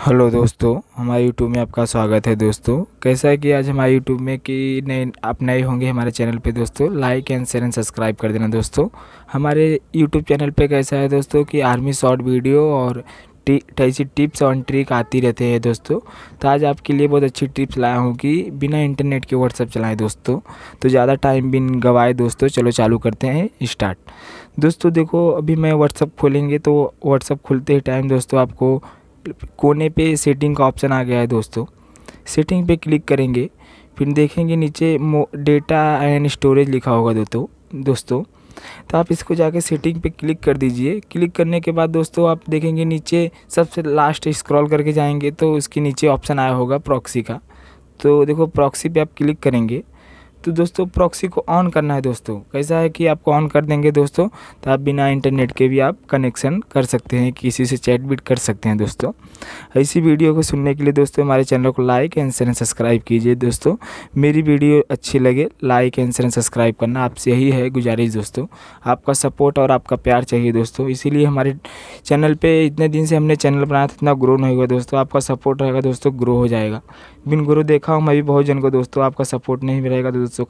hello दोस्तों हमारे YouTube में आपका स्वागत है दोस्तों कैसा है कि आज हमारे यूट्यूब में कि नए आप नए होंगे हमारे चैनल पे दोस्तों like and share and subscribe कर देना दोस्तों हमारे यूट्यूब चैनल पे कैसा है दोस्तों कि आर्मी शॉर्ट वीडियो और टी ऐसी टिप्स और ट्रिक आती रहते हैं दोस्तों तो आज आपके लिए बहुत अच्छी टिप्स लाया हूँ कि बिना इंटरनेट के व्हाट्सअप चलाएं दोस्तों तो ज़्यादा टाइम बिन गवाए दोस्तों चलो चालू करते हैं स्टार्ट दोस्तों देखो अभी मैं व्हाट्सअप खोलेंगे तो व्हाट्सअप खुलते ही टाइम दोस्तों आपको कोने पे सेटिंग का ऑप्शन आ गया है दोस्तों सेटिंग पे क्लिक करेंगे फिर देखेंगे नीचे डेटा एंड स्टोरेज लिखा होगा दोस्तों दोस्तों तो आप इसको जाके सेटिंग पे क्लिक कर दीजिए क्लिक करने के बाद दोस्तों आप देखेंगे नीचे सबसे लास्ट स्क्रॉल करके जाएंगे तो उसके नीचे ऑप्शन आया होगा प्रॉक्सी का तो देखो प्रॉक्सी पे आप क्लिक करेंगे तो दोस्तों प्रॉक्सी को ऑन करना है दोस्तों कैसा है कि आपको ऑन कर देंगे दोस्तों तो आप बिना इंटरनेट के भी आप कनेक्शन कर सकते हैं किसी से चैट बीट कर सकते हैं दोस्तों इसी वीडियो को सुनने के लिए दोस्तों हमारे चैनल को लाइक एंड शेयर सब्सक्राइब कीजिए दोस्तों मेरी वीडियो अच्छी लगे लाइक एंड शेयर सब्सक्राइब करना आपसे यही है गुजारिश दोस्तों आपका सपोर्ट और आपका प्यार चाहिए दोस्तों इसीलिए हमारे चैनल पे इतने दिन से हमने चैनल बनाया था इतना ग्रो नहीं हुआ दोस्तों आपका सपोर्ट रहेगा दोस्तों ग्रो हो जाएगा बिन ग्रो देखा हूँ मैं भी बहुत जन को दोस्तों आपका सपोर्ट नहीं मिलेगा दोस्तों